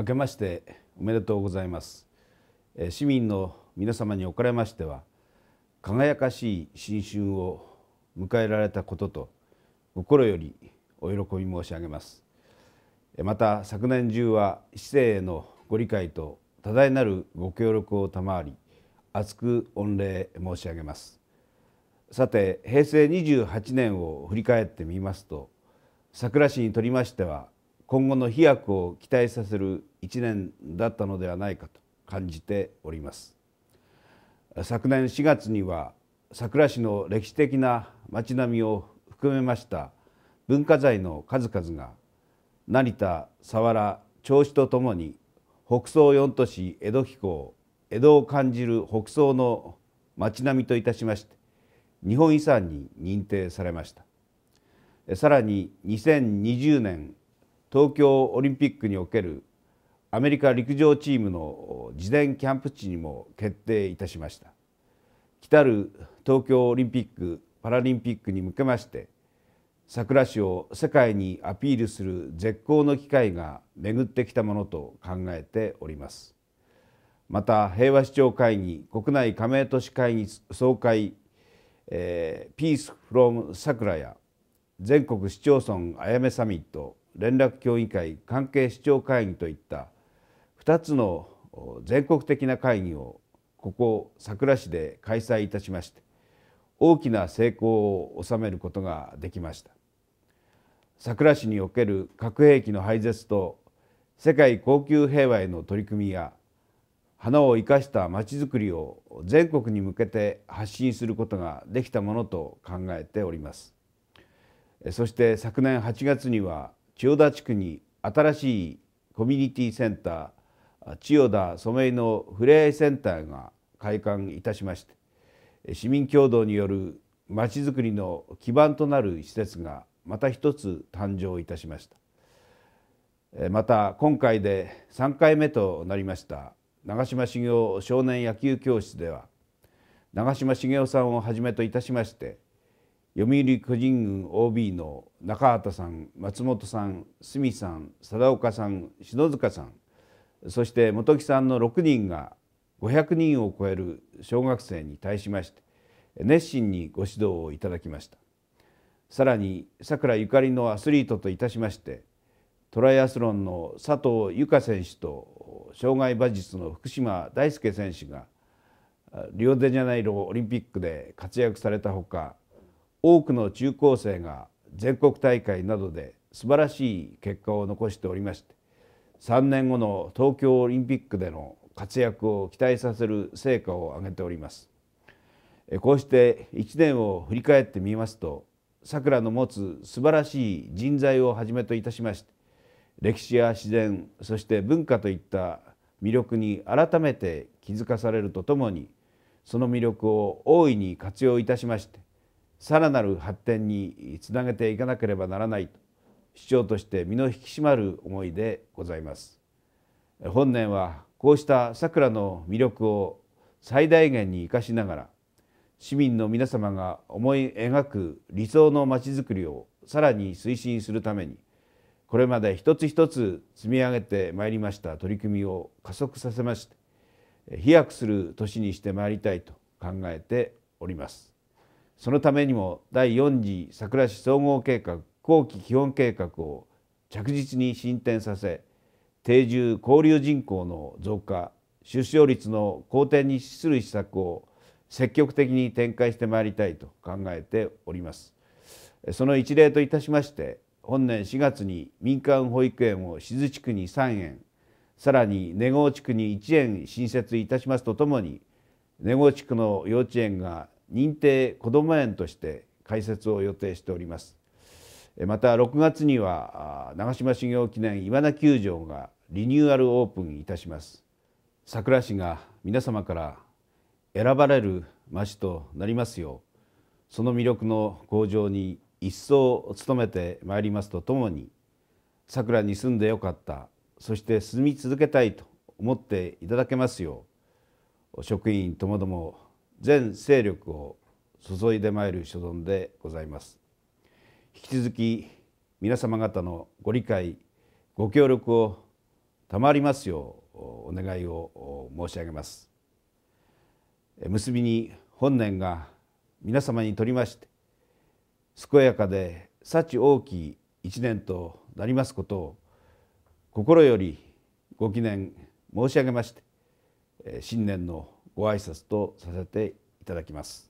明けましておめでとうございます市民の皆様におかれましては輝かしい新春を迎えられたことと心よりお喜び申し上げますまた昨年中は市政へのご理解と多大なるご協力を賜り厚く御礼申し上げますさて平成28年を振り返ってみますと桜市にとりましては今後の飛躍を期待させる1年だったのではないかと感じております昨年4月には桜市の歴史的な街並みを含めました文化財の数々が成田佐原銚子とともに北総4都市江戸紀行江戸を感じる北総の町並みといたしまして日本遺産に認定されましたさらに2020年東京オリンピックにおけるアメリカ陸上チームの事前キャンプ地にも決定いたしました来る東京オリンピック・パラリンピックに向けまして桜市を世界にアピールする絶好の機会が巡ってきたものと考えておりますまた平和市長会議国内加盟都市会議総会、えー、ピース・フロム・桜や全国市町村あやめサミット連絡協議会関係市長会議といった2つの全国的な会議をここ桜市で開催いたしまして大きな成功を収めることができました桜市における核兵器の廃絶と世界恒久平和への取り組みや花を生かしたまちづくりを全国に向けて発信することができたものと考えておりますそして昨年8月には千代田地区に新しいコミュニティセンター千代田ソメイのふれあいセンターが開館いたしまして市民共同によるまちづくりの基盤となる施設がまた一つ誕生いたしましたまた今回で3回目となりました長嶋茂雄少年野球教室では長嶋茂雄さんをはじめといたしまして読売巨人軍 OB の中畑さん松本さん角さん貞岡さん篠塚さんそして本木さんの6人が500人を超える小学生に対しまして熱心にご指導をいただきましたさらにさくらゆかりのアスリートといたしましてトライアスロンの佐藤由香選手と障害馬術の福島大輔選手がリオデジャネイロオリンピックで活躍されたほか多くの中高生が全国大会などで素晴らしい結果を残しておりまして3年後の東京オリンピックでの活躍を期待させる成果を上げておりますこうして1年を振り返ってみますとさくらの持つ素晴らしい人材をはじめといたしまして歴史や自然そして文化といった魅力に改めて気づかされるとともにその魅力を大いに活用いたしましてさらなる発展につなげていかなければならないと市長として身の引き締まる思いでございます本年はこうした桜の魅力を最大限に生かしながら市民の皆様が思い描く理想のまちづくりをさらに推進するためにこれまで一つ一つ積み上げてまいりました取り組みを加速させまして飛躍する年にしてまいりたいと考えております。そのためにも第4次桜市総合計画後期基本計画を着実に進展させ定住交流人口の増加出生率の好転に資する施策を積極的に展開してまいりたいと考えております。その一例といたしまして本年4月に民間保育園を志津地区に3円さらに根郷地区に1円新設いたしますとともに根郷地区の幼稚園が認定こども園として開設を予定しておりますまた6月には長島茂雄記念岩名球場がリニューアルオープンいたします桜市が皆様から選ばれる町となりますようその魅力の向上に一層努めてまいりますとともに桜に住んでよかったそして住み続けたいと思っていただけますよう職員ともども全勢力を注いでまいる所存でございます引き続き皆様方のご理解ご協力を賜りますようお願いを申し上げます結びに本年が皆様にとりまして健やかで幸大きい一年となりますことを心よりご祈念申し上げまして新年のご挨拶とさせていただきます